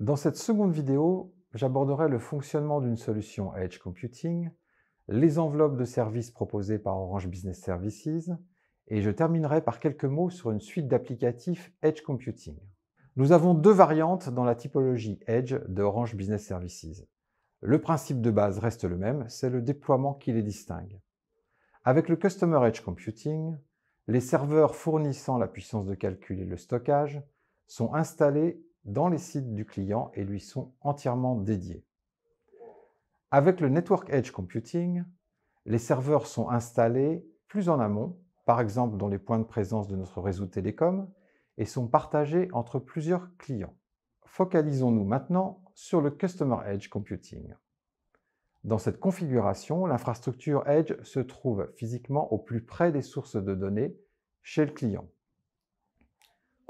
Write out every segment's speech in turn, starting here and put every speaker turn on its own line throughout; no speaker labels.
Dans cette seconde vidéo, j'aborderai le fonctionnement d'une solution Edge Computing, les enveloppes de services proposées par Orange Business Services, et je terminerai par quelques mots sur une suite d'applicatifs Edge Computing. Nous avons deux variantes dans la typologie Edge de Orange Business Services. Le principe de base reste le même, c'est le déploiement qui les distingue. Avec le Customer Edge Computing, les serveurs fournissant la puissance de calcul et le stockage sont installés dans les sites du client et lui sont entièrement dédiés. Avec le Network Edge Computing, les serveurs sont installés plus en amont, par exemple dans les points de présence de notre réseau télécom, et sont partagés entre plusieurs clients. Focalisons-nous maintenant sur le Customer Edge Computing. Dans cette configuration, l'infrastructure Edge se trouve physiquement au plus près des sources de données chez le client.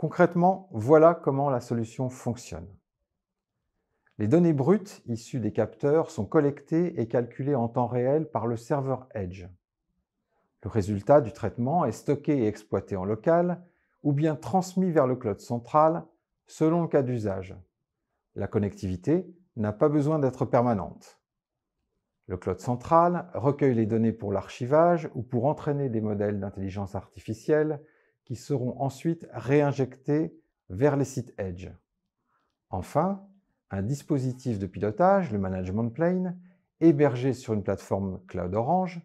Concrètement, voilà comment la solution fonctionne. Les données brutes issues des capteurs sont collectées et calculées en temps réel par le serveur Edge. Le résultat du traitement est stocké et exploité en local ou bien transmis vers le cloud central selon le cas d'usage. La connectivité n'a pas besoin d'être permanente. Le cloud central recueille les données pour l'archivage ou pour entraîner des modèles d'intelligence artificielle qui seront ensuite réinjectés vers les sites Edge. Enfin, un dispositif de pilotage, le Management Plane, hébergé sur une plateforme Cloud Orange,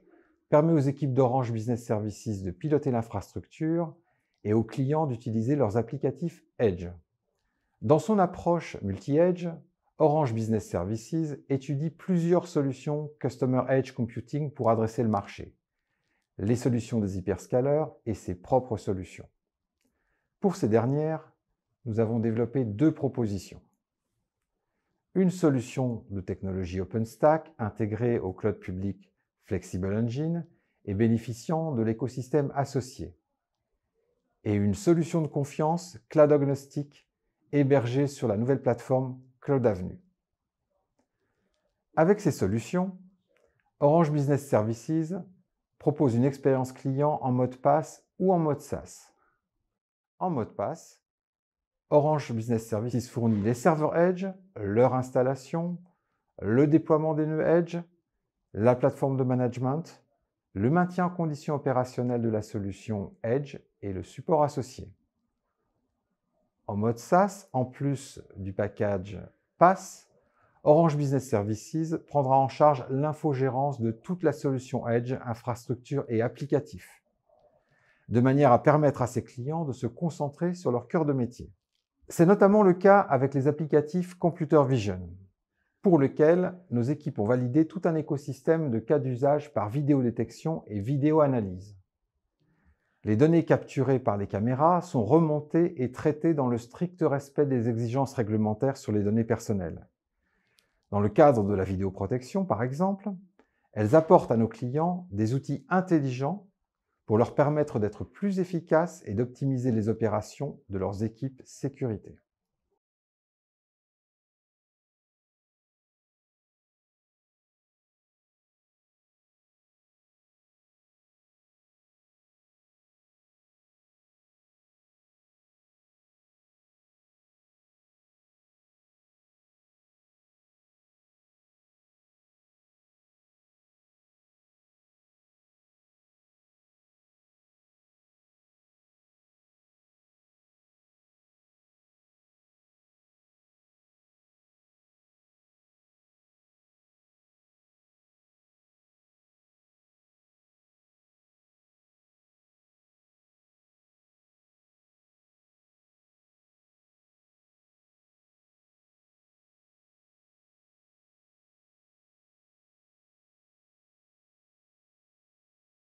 permet aux équipes d'Orange Business Services de piloter l'infrastructure et aux clients d'utiliser leurs applicatifs Edge. Dans son approche multi-edge, Orange Business Services étudie plusieurs solutions Customer Edge Computing pour adresser le marché les solutions des hyperscalers et ses propres solutions. Pour ces dernières, nous avons développé deux propositions. Une solution de technologie OpenStack intégrée au cloud public Flexible Engine et bénéficiant de l'écosystème associé. Et une solution de confiance cloud agnostique hébergée sur la nouvelle plateforme Cloud Avenue. Avec ces solutions, Orange Business Services propose une expérience client en mode pass ou en mode SaaS. En mode pass, Orange Business Services fournit les serveurs Edge, leur installation, le déploiement des nœuds Edge, la plateforme de management, le maintien en condition opérationnelle de la solution Edge et le support associé. En mode SaaS, en plus du package Pass, Orange Business Services prendra en charge l'infogérance de toute la solution Edge, infrastructure et applicatif, de manière à permettre à ses clients de se concentrer sur leur cœur de métier. C'est notamment le cas avec les applicatifs Computer Vision, pour lequel nos équipes ont validé tout un écosystème de cas d'usage par vidéodétection et vidéo-analyse. Les données capturées par les caméras sont remontées et traitées dans le strict respect des exigences réglementaires sur les données personnelles. Dans le cadre de la vidéoprotection, par exemple, elles apportent à nos clients des outils intelligents pour leur permettre d'être plus efficaces et d'optimiser les opérations de leurs équipes sécurité.